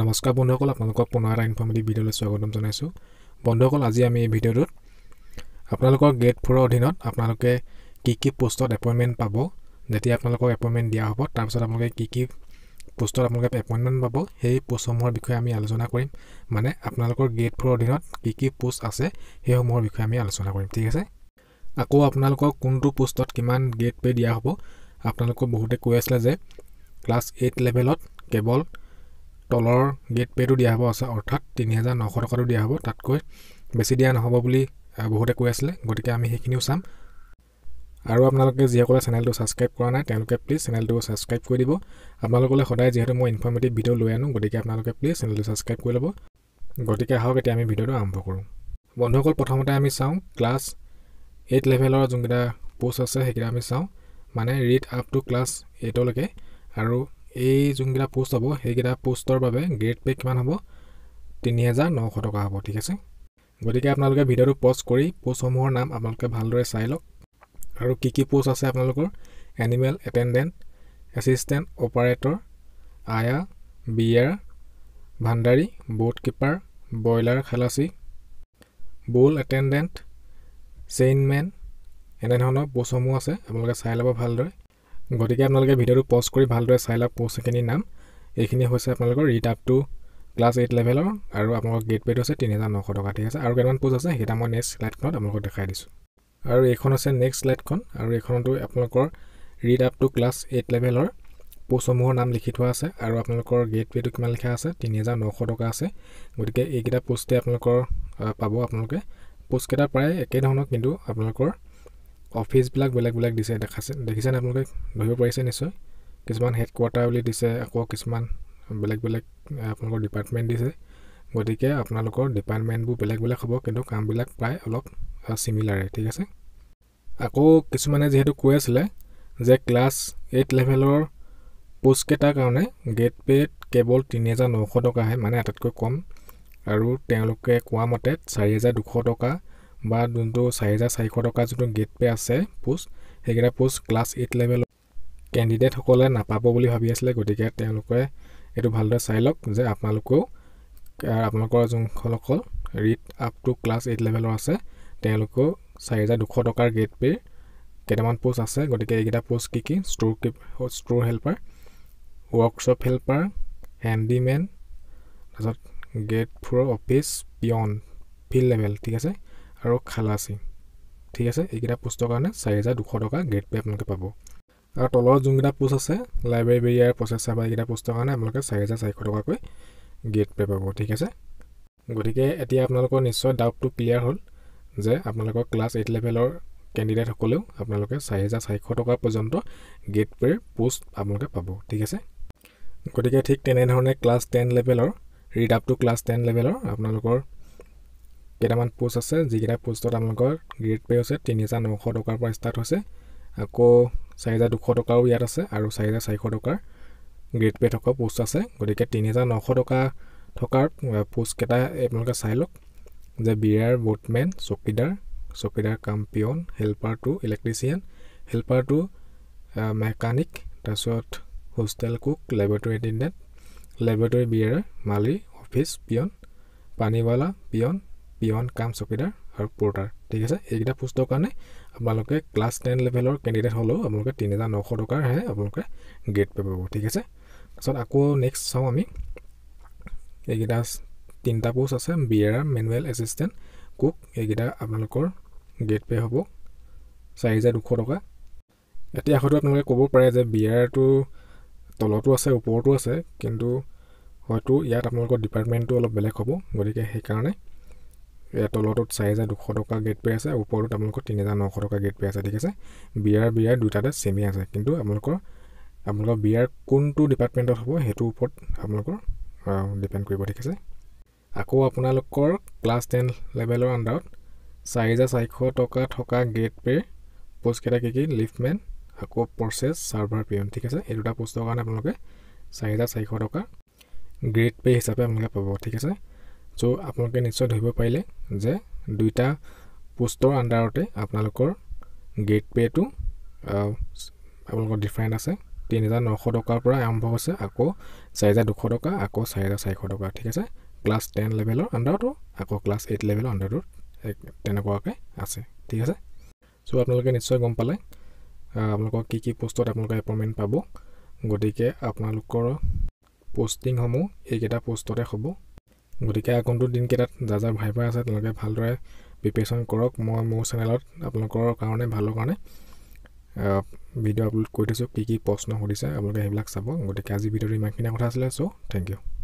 নমস্কাৰ বন্ধুসকল আপোনালোকক পুনৰ এটা ইনফৰ্মেটিভ ভিডিঅ'লৈ স্বাগতম জনাইছোঁ বন্ধুসকল আজি আমি এই ভিডিঅ'টোত আপোনালোকৰ গ্ৰেড ফ'ৰৰ অধীনত আপোনালোকে কি কি পোষ্টত এপইণ্টমেণ্ট পাব যেতিয়া আপোনালোকক এপইণ্টমেণ্ট দিয়া হ'ব তাৰপিছত আপোনালোকে কি কি পোষ্টত আপোনালোকে এপইণ্টমেণ্ট পাব সেই পোষ্টসমূহৰ বিষয়ে আমি আলোচনা কৰিম মানে আপোনালোকৰ গ্ৰেড ফ'ৰৰ অধীনত কি কি পোষ্ট আছে সেইসমূহৰ বিষয়ে আমি আলোচনা কৰিম ঠিক আছে আকৌ আপোনালোকক কোনটো পোষ্টত কিমান গ্ৰেড পে' দিয়া হ'ব আপোনালোকক বহুতে কৈ আছিলে যে ক্লাছ এইট লেভেলত কেৱল তলৰ গেট পে'টো দিয়া হ'ব আছে অৰ্থাৎ তিনি হাজাৰ নশ টকাটো দিয়া হ'ব তাতকৈ বেছি দিয়া নহ'ব বুলি বহুতে কৈ আছিলে গতিকে আমি সেইখিনিও চাম আৰু আপোনালোকে যিসকলে চেনেলটো ছাবস্ক্ৰাইব কৰা নাই তেওঁলোকে প্লিজ চেনেলটো ছাবস্ক্ৰাইব কৰি দিব আপোনালোকলৈ সদায় যিহেতু মই ইনফৰ্মেটিভ ভিডিঅ' লৈ আনো গতিকে আপোনালোকে প্লিজ চেনেলটো ছাবস্ক্ৰাইব কৰি ল'ব গতিকে আহক এতিয়া আমি ভিডিঅ'টো আৰম্ভ কৰোঁ বন্ধুসকল প্ৰথমতে আমি চাওঁ ক্লাছ এইট লেভেলৰ যোনকেইটা পোষ্ট আছে সেইকেইটা আমি চাওঁ মানে ৰিড আপ টু ক্লাছ এইটলৈকে আৰু এই যোনকেইটা পোষ্ট হ'ব সেইকেইটা পোষ্টৰ বাবে গ্ৰেড পে' কিমান হ'ব তিনি হাজাৰ নশ টকা হ'ব ঠিক আছে গতিকে আপোনালোকে ভিডিঅ'টো পজ কৰি পোষ্টসমূহৰ নাম আপোনালোকে ভালদৰে চাই লওক আৰু কি কি পোষ্ট আছে আপোনালোকৰ এনিমেল এটেণ্ডেণ্ট এচিষ্টেণ্ট অপাৰেটৰ আয়া বিয়াৰ ভাণ্ডাৰী বোট কিপাৰ ব্ৰইলাৰ খালাচী বুল এটেণ্ডেণ্ট চেইনমেন এনেধৰণৰ পোষ্টসমূহ আছে আপোনালোকে চাই ল'ব ভালদৰে গতিকে আপোনালোকে ভিডিঅ'টো পজ কৰি ভালদৰে চাই লওক পষ্টখিনিৰ নাম এইখিনি হৈছে আপোনালোকৰ আপ টু ক্লাছ এইট লেভেলৰ আৰু আপোনালোকৰ গেট পেড হৈছে তিনি হাজাৰ নশ টকা ঠিক আছে আৰু কেইটামান পোষ্ট আছে সেইকেইটা মই নেক্সট শ্লাইডখনত আপোনালোকক দেখাই দিছোঁ আৰু এইখন হৈছে নেক্সট শ্লাইডখন আৰু এইখনতো আপোনালোকৰ ৰিড টু ক্লাছ এইট লেভেলৰ পোষ্টসমূহৰ নাম লিখি থোৱা আছে আৰু আপোনালোকৰ গেট পেটো কিমান লিখা আছে তিনি হাজাৰ নশ টকা আছে গতিকে এইকেইটা পোষ্টে আপোনালোকৰ পাব আপোনালোকে পোষ্টকেইটা প্ৰায় একেধৰণৰ কিন্তু আপোনালোকৰ অফিচবিলাক বেলেগ বেলেগ দিছে দেখাছে দেখিছে নে আপোনালোকে ধৰিব পাৰিছে নিশ্চয় কিছুমান হেডকোৱাৰ্টাৰ বুলি দিছে আকৌ কিছুমান বেলেগ বেলেগ আপোনালোকৰ ডিপাৰ্টমেণ্ট দিছে গতিকে আপোনালোকৰ ডিপাৰ্টমেণ্টবোৰ বেলেগ বেলেগ হ'ব কিন্তু কামবিলাক প্ৰায় অলপ চিমিলাৰে ঠিক আছে আকৌ কিছুমানে যিহেতু কৈ আছিলে যে ক্লাছ এইট লেভেলৰ পোষ্টকেইটাৰ কাৰণে গেট পেড কেৱল তিনি হেজাৰ নশ টকাহে মানে আটাইতকৈ কম আৰু তেওঁলোকে কোৱা মতে চাৰি হেজাৰ দুশ টকা বা যোনটো চাৰি হাজাৰ চাৰিশ টকা যোনটো গেট পে আছে পোষ্ট সেইকেইটা পোষ্ট ক্লাছ এইট লেভেল কেণ্ডিডেটসকলে নাপাব বুলি ভাবি আছিলে গতিকে তেওঁলোকে এইটো ভালদৰে চাই লওক যে আপোনালোকেও আপোনালোকৰ যোনসকল অকল read up to class eight লেভেলৰ আছে তেওঁলোকেও চাৰি হাজাৰ দুশ টকাৰ গেট পেৰ কেইটামান পোষ্ট আছে গতিকে এইকেইটা পোষ্ট কি কি store keep store helper workshop helper handyman তাৰপিছত গেট ফ্ৰ' অফিচ পিয়ন ফিল্ড লেভেল ঠিক আছে আৰু খালাচি ঠিক আছে এইকেইটা পোষ্টৰ কাৰণে চাৰি হাজাৰ দুশ টকা গ্ৰেড পে আপোনালোকে পাব আৰু তলৰ যোনকেইটা পোষ্ট আছে লাইব্ৰেৰী বেৰিয়াৰ প্ৰচেছাৰ বা এইকেইটা পোষ্টৰ কাৰণে আপোনালোকে চাৰি হাজাৰ চাৰিশ টকাকৈ গ্ৰেড পে পাব ঠিক আছে গতিকে এতিয়া আপোনালোকৰ নিশ্চয় ডাউটটো ক্লিয়াৰ হ'ল যে আপোনালোকৰ ক্লাছ এইট লেভেলৰ কেণ্ডিডেটসকলেও আপোনালোকে চাৰি হাজাৰ চাৰিশ টকা পৰ্যন্ত গ্ৰেড পেৰ পোষ্ট আপোনালোকে পাব ঠিক আছে গতিকে ঠিক তেনেধৰণে ক্লাছ টেন লেভেলৰ read up to class ten লেভেলৰ আপোনালোকৰ কেইটামান পোষ্ট আছে যিকেইটা পোষ্টত আপোনালোকৰ গ্ৰেড পে' হৈছে তিনি হাজাৰ নশ টকাৰ পৰা ষ্টাৰ্ট হৈছে আকৌ চাৰি হাজাৰ দুশ টকাও ইয়াত আছে আৰু চাৰি হাজাৰ চাৰিশ টকাৰ গ্ৰেড পে' থকা পোষ্ট আছে গতিকে তিনি হাজাৰ নশ টকা থকাৰ পোষ্টকেইটা আপোনালোকে চাই লওক যে বিয়াৰ বুটমেন চকীদাৰ চকীদাৰ কাম্পিয়ন helper to electrician helper to mechanic তাৰপিছত hostel cook laboratory attendant laboratory bearer মালি অফিচ পিয়ন পানীৱালা পিয়ন পিয়ন কাম চকীদাৰ আৰু পৰ্টাৰ ঠিক আছে এইকেইটা পোষ্টৰ কাৰণে আপোনালোকে ক্লাছ টেন লেভেলৰ কেণ্ডিডেট হ'লেও আপোনালোকে তিনি হাজাৰ নশ টকাৰহে আপোনালোকে গ্ৰেড পাই পাব ঠিক আছে তাৰপিছত আকৌ নেক্সট চাওঁ আমি এইকেইটা তিনিটা পোষ্ট আছে বি এৰ আৰ মেনুৱেল এচিষ্টেণ্ট কুক এইকেইটা আপোনালোকৰ গ্ৰেড পে' হ'ব চাৰি হাজাৰ দুশ টকা এতিয়া হয়তো আপোনালোকে ক'ব পাৰে যে বি আৰটো তলতো আছে ওপৰতো আছে কিন্তু হয়তো ইয়াত আপোনালোকৰ ডিপাৰ্টমেণ্টটো অলপ বেলেগ হ'ব গতিকে সেইকাৰণে তলতত চাৰি হাজাৰ দুশ টকা গেট পে আছে ওপৰত আপোনালোকৰ তিনি হাজাৰ নশ টকা গেট পে আছে ঠিক আছে বিয়াৰ বিয়াৰ দুটাতে চেমি আছে কিন্তু আপোনালোকৰ আপোনালোকৰ বিয়াৰ কোনটো ডিপাৰ্টমেণ্টত হ'ব সেইটোৰ ওপৰত আপোনালোকৰ ডিপেণ্ড কৰিব ঠিক আছে আকৌ আপোনালোকৰ ক্লাছ টেন লেভেলৰ আণ্ডাৰত চাৰি হাজাৰ চাৰিশ টকা থকা গেট পে পষ্টকেইটা কি কি লিফ্টমেন আকৌ প্ৰচেছ ছাৰ্ভাৰ পিয়ন ঠিক আছে সেই দুটা পষ্টৰ কাৰণে আপোনালোকে চাৰি হাজাৰ চাৰিশ টকা গ্ৰেড পে হিচাপে আপোনালোকে পাব ঠিক আছে চ' আপোনালোকে নিশ্চয় ধৰিব পাৰিলে যে দুইটা পোষ্টৰ আণ্ডাৰতে আপোনালোকৰ গেট পে'টো আপোনালোকৰ ডিফাৰেণ্ট আছে তিনি হাজাৰ নশ টকাৰ পৰা আৰম্ভ হৈছে আকৌ চাৰি হাজাৰ দুশ টকা আকৌ চাৰি হাজাৰ চাৰিশ টকা ঠিক আছে ক্লাছ টেন লেভেলৰ আণ্ডাৰতো আকৌ ক্লাছ এইট লেভেলৰ আণ্ডাৰত তেনেকুৱাকৈ আছে ঠিক আছে চ' আপোনালোকে নিশ্চয় গম পালে আপোনালোকৰ কি কি পোষ্টত আপোনালোকে এপইণ্টমেণ্ট পাব গতিকে আপোনালোকৰ পষ্টিংসমূহ এইকেইটা পোষ্টতে হ'ব গতিকে আগন্তুক দিনকেইটাত যা যা ভাই ভাই আছে তেওঁলোকে ভালদৰে প্ৰিপেৰেশ্যন কৰক মই মোৰ চেনেলত আপোনালোকৰ কাৰণে ভালৰ কাৰণে ভিডিঅ' আপলোড কৰি থৈছোঁ কি কি প্ৰশ্ন সুধিছে আপোনালোকে সেইবিলাক চাব গতিকে আজি ভিডিঅ'টো ইমানখিনি কথা আছিলে চ' থেংক ইউ